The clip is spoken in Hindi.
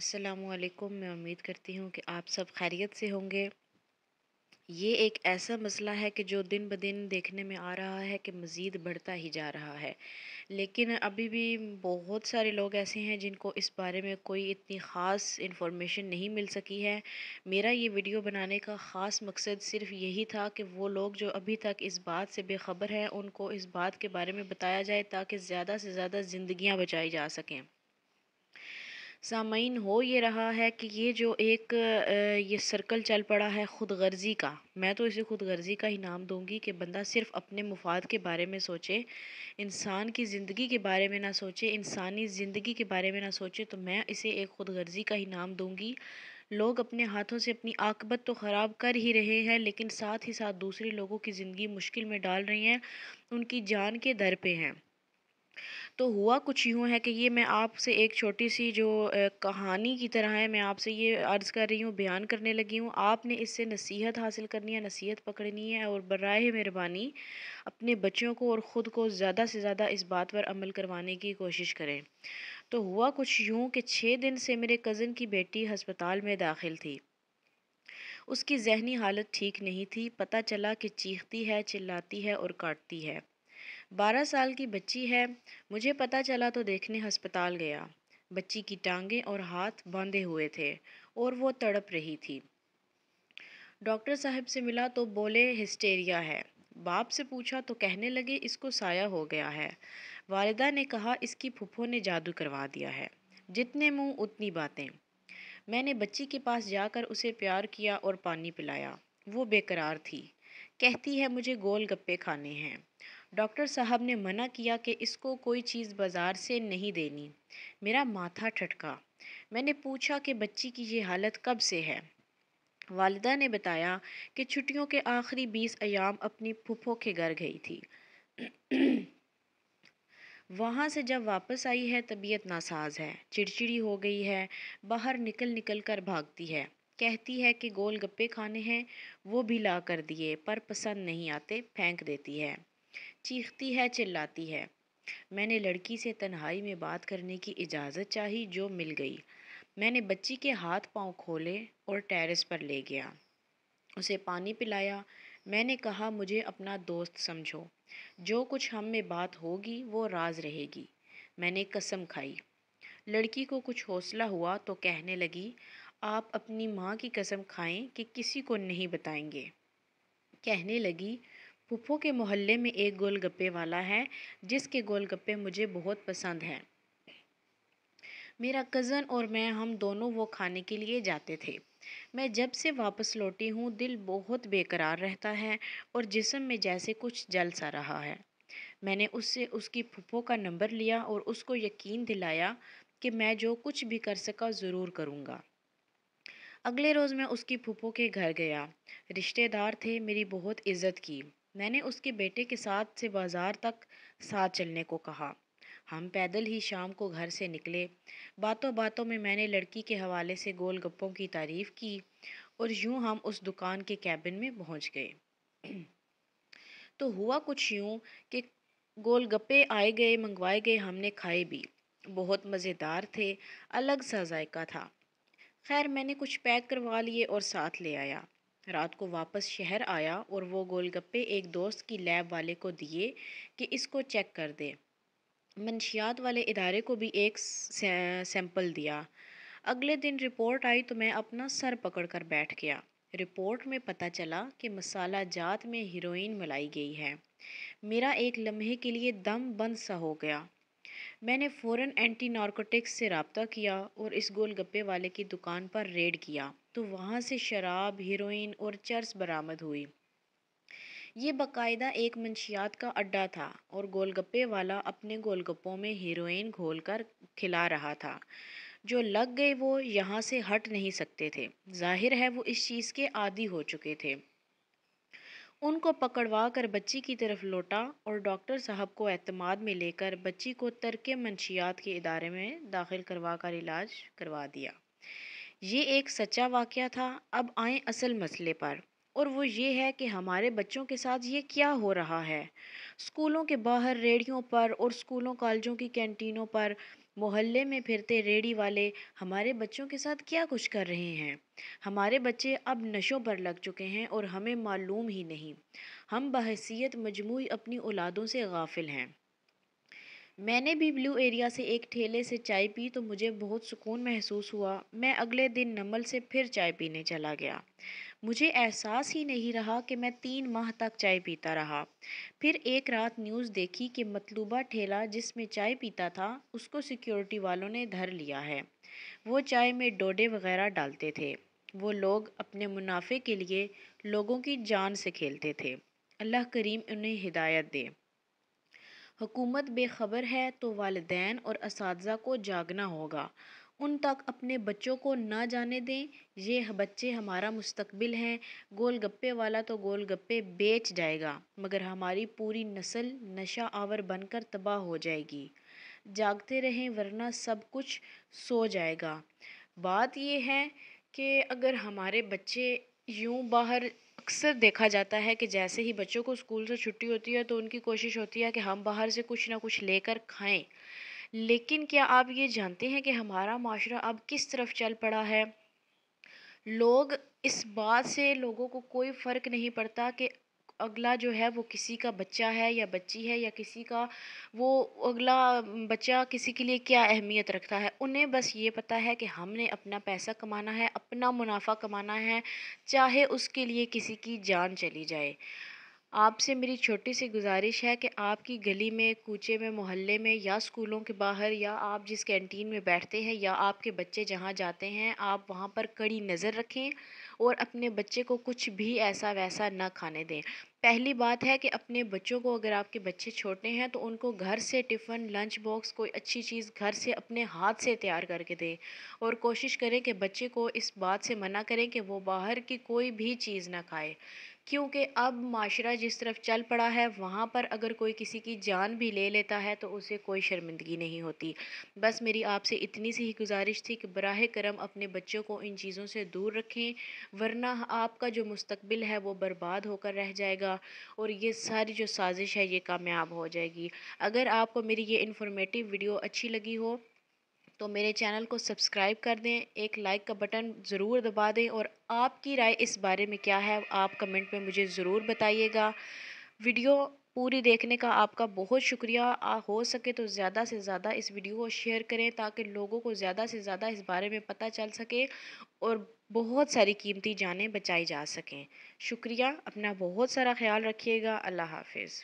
असलकुम मैं उम्मीद करती हूँ कि आप सब खैरियत से होंगे ये एक ऐसा मसला है कि जो दिन ब दिन देखने में आ रहा है कि मज़ीद बढ़ता ही जा रहा है लेकिन अभी भी बहुत सारे लोग ऐसे हैं जिनको इस बारे में कोई इतनी ख़ास इन्फॉर्मेशन नहीं मिल सकी है मेरा ये वीडियो बनाने का ख़ास मकसद सिर्फ यही था कि वो लोग जो अभी तक इस बात से बेखबर हैं उनको इस बात के बारे में बताया जाए ताकि ज़्यादा से ज़्यादा ज़िंदियाँ बचाई जा सकें सामीन हो ये रहा है कि ये जो एक ये सर्कल चल पड़ा है ख़ुद गर्ज़ी का मैं तो इसे ख़ुद गर्ज़ी का ही नाम दूंगी कि बंदा सिर्फ अपने मुफाद के बारे में सोचे इंसान की ज़िंदगी के बारे में ना सोचे इंसानी ज़िंदगी के बारे में ना सोचे तो मैं इसे एक ख़ुद गर्ज़ी का ही नाम दूंगी लोग अपने हाथों से अपनी आकबत तो ख़राब कर ही रहे हैं लेकिन साथ ही साथ दूसरे लोगों की ज़िंदगी मुश्किल में डाल रही हैं उनकी जान के दर पर हैं तो हुआ कुछ यूँ है कि ये मैं आपसे एक छोटी सी जो कहानी की तरह है मैं आपसे ये अर्ज़ कर रही हूँ बयान करने लगी हूँ आपने इससे नसीहत हासिल करनी है नसीहत पकड़नी है और बर मेहरबानी अपने बच्चों को और ख़ुद को ज़्यादा से ज़्यादा इस बात पर अमल करवाने की कोशिश करें तो हुआ कुछ यूँ कि छः दिन से मेरे कज़न की बेटी हस्पताल में दाखिल थी उसकी जहनी हालत ठीक नहीं थी पता चला कि चीखती है चिल्लाती है और काटती है बारह साल की बच्ची है मुझे पता चला तो देखने अस्पताल गया बच्ची की टांगें और हाथ बांधे हुए थे और वो तड़प रही थी डॉक्टर साहब से मिला तो बोले हिस्टेरिया है बाप से पूछा तो कहने लगे इसको साया हो गया है वालदा ने कहा इसकी फुफो ने जादू करवा दिया है जितने मुंह उतनी बातें मैंने बच्ची के पास जाकर उसे प्यार किया और पानी पिलाया वो बेकरार थी कहती है मुझे गोल गप्पे खाने हैं डॉक्टर साहब ने मना किया कि इसको कोई चीज़ बाज़ार से नहीं देनी मेरा माथा ठटका मैंने पूछा कि बच्ची की ये हालत कब से है वालदा ने बताया कि छुट्टियों के आखिरी बीस अयाम अपनी फुफो के घर गई थी वहाँ से जब वापस आई है तबीयत नासाज है चिड़चिड़ी हो गई है बाहर निकल निकल कर भागती है कहती है कि गोल गप्पे खाने हैं वो भी ला कर दिए पर पसंद नहीं आते फेंक देती है चीखती है चिल्लाती है मैंने लड़की से तन्हाई में बात करने की इजाज़त चाही जो मिल गई मैंने बच्ची के हाथ पांव खोले और टेरेस पर ले गया उसे पानी पिलाया मैंने कहा मुझे अपना दोस्त समझो जो कुछ हम में बात होगी वो राज रहेगी मैंने कसम खाई लड़की को कुछ हौसला हुआ तो कहने लगी आप अपनी माँ की कसम खाएं कि किसी को नहीं बताएंगे कहने लगी फूफो के मोहल्ले में एक गोलगप्पे वाला है जिसके गोलगप्पे मुझे बहुत पसंद हैं मेरा कज़न और मैं हम दोनों वो खाने के लिए जाते थे मैं जब से वापस लौटी हूँ दिल बहुत बेकरार रहता है और जिसम में जैसे कुछ जल सा रहा है मैंने उससे उसकी फूफो का नंबर लिया और उसको यकीन दिलाया कि मैं जो कुछ भी कर सका ज़रूर करूँगा अगले रोज़ मैं उसकी फूफो के घर गया रिश्तेदार थे मेरी बहुत इज़्ज़त की मैंने उसके बेटे के साथ से बाज़ार तक साथ चलने को कहा हम पैदल ही शाम को घर से निकले बातों बातों में मैंने लड़की के हवाले से गोलगप्पों की तारीफ़ की और यूं हम उस दुकान के कैबिन में पहुंच गए तो हुआ कुछ यूं कि गोलगप्पे आए गए मंगवाए गए हमने खाए भी बहुत मज़ेदार थे अलग सा जायका था खैर मैंने कुछ पैक करवा लिए और साथ ले आया रात को वापस शहर आया और वो गोलगप्पे एक दोस्त की लैब वाले को दिए कि इसको चेक कर दे मंशियात वाले इदारे को भी एक सैंपल दिया अगले दिन रिपोर्ट आई तो मैं अपना सर पकड़ कर बैठ गया रिपोर्ट में पता चला कि मसाला जात में हीरोइन मिलाई गई है मेरा एक लम्हे के लिए दम बंद सा हो गया मैंने फ़ौर एंटी नारकोटिक्स से रबता किया और इस गोलगप्पे वाले की दुकान पर रेड किया तो वहाँ से शराब हीरोइन और चर्स बरामद हुई ये बाकायदा एक मंशियात का अड्डा था और गोलगप्पे वाला अपने गोलगप्पों में हीरोइन घोलकर खिला रहा था जो लग गए वो यहाँ से हट नहीं सकते थे जाहिर है वो इस चीज़ के आदि हो चुके थे उनको पकड़वा कर बच्ची की तरफ लौटा और डॉक्टर साहब को अतमाद में लेकर बच्ची को तरके मनशियात के इदारे में दाखिल करवा कर इलाज करवा दिया ये एक सच्चा वाक़ था अब आए असल मसले पर और वो ये है कि हमारे बच्चों के साथ ये क्या हो रहा है स्कूलों के बाहर रेडियो पर और स्कूलों कॉलेजों की कैंटीनों पर मोहल्ले में फिरते रेडी वाले हमारे बच्चों के साथ क्या कुछ कर रहे हैं हमारे बच्चे अब नशों पर लग चुके हैं और हमें मालूम ही नहीं हम बहसीत मजमू अपनी औलादों से गाफिल हैं मैंने भी ब्लू एरिया से एक ठेले से चाय पी तो मुझे बहुत सुकून महसूस हुआ मैं अगले दिन नमल से फिर चाय पीने चला गया मुझे एहसास ही नहीं रहा कि मैं तीन माह तक चाय पीता रहा फिर एक रात न्यूज़ देखी कि मतलूबा ठेला जिसमें चाय पीता था उसको सिक्योरिटी वालों ने धर लिया है वो चाय में डोडे वगैरह डालते थे वो लोग अपने मुनाफे के लिए लोगों की जान से खेलते थे अल्लाह करीम उन्हें हिदायत दे हुकूमत बेखबर है तो वालदेन और इस को जागना होगा उन तक अपने बच्चों को ना जाने दें ये बच्चे हमारा मुस्तकबिल हैं गोल गप्पे वाला तो गोल गप्पे बेच जाएगा मगर हमारी पूरी नस्ल नशा आवर बनकर तबाह हो जाएगी जागते रहें वरना सब कुछ सो जाएगा बात यह है कि अगर हमारे बच्चे यूं बाहर अक्सर देखा जाता है कि जैसे ही बच्चों को स्कूल से छुट्टी होती है तो उनकी कोशिश होती है कि हम बाहर से कुछ ना कुछ लेकर खाएं लेकिन क्या आप ये जानते हैं कि हमारा माशरा अब किस तरफ चल पड़ा है लोग इस बात से लोगों को कोई फ़र्क नहीं पड़ता कि अगला जो है वो किसी का बच्चा है या बच्ची है या किसी का वो अगला बच्चा किसी के लिए क्या अहमियत रखता है उन्हें बस ये पता है कि हमने अपना पैसा कमाना है अपना मुनाफा कमाना है चाहे उसके लिए किसी की जान चली जाए आपसे मेरी छोटी सी गुजारिश है कि आपकी गली में कूचे में मोहल्ले में या स्कूलों के बाहर या आप जिस कैंटीन में बैठते हैं या आपके बच्चे जहाँ जाते हैं आप वहाँ पर कड़ी नज़र रखें और अपने बच्चे को कुछ भी ऐसा वैसा ना खाने दें पहली बात है कि अपने बच्चों को अगर आपके बच्चे छोटे हैं तो उनको घर से टिफ़िन लंच बॉक्स कोई अच्छी चीज़ घर से अपने हाथ से तैयार करके दें और कोशिश करें कि बच्चे को इस बात से मना करें कि वो बाहर की कोई भी चीज़ ना खाए क्योंकि अब माशरा जिस तरफ चल पड़ा है वहाँ पर अगर कोई किसी की जान भी ले लेता है तो उसे कोई शर्मिंदगी नहीं होती बस मेरी आपसे इतनी सी ही गुजारिश थी कि बरह करम अपने बच्चों को इन चीज़ों से दूर रखें वरना आपका जो मुस्तबिल है वो बर्बाद होकर रह जाएगा और ये सारी जो साजिश है ये कामयाब हो जाएगी अगर आपको मेरी ये इन्फॉर्मेटिव वीडियो अच्छी लगी हो तो मेरे चैनल को सब्सक्राइब कर दें एक लाइक का बटन ज़रूर दबा दें और आपकी राय इस बारे में क्या है आप कमेंट में मुझे ज़रूर बताइएगा वीडियो पूरी देखने का आपका बहुत शुक्रिया आ, हो सके तो ज़्यादा से ज़्यादा इस वीडियो को शेयर करें ताकि लोगों को ज़्यादा से ज़्यादा इस बारे में पता चल सके और बहुत सारी कीमती जानें बचाई जा सकें शुक्रिया अपना बहुत सारा ख्याल रखिएगा अल्लाह हाफिज़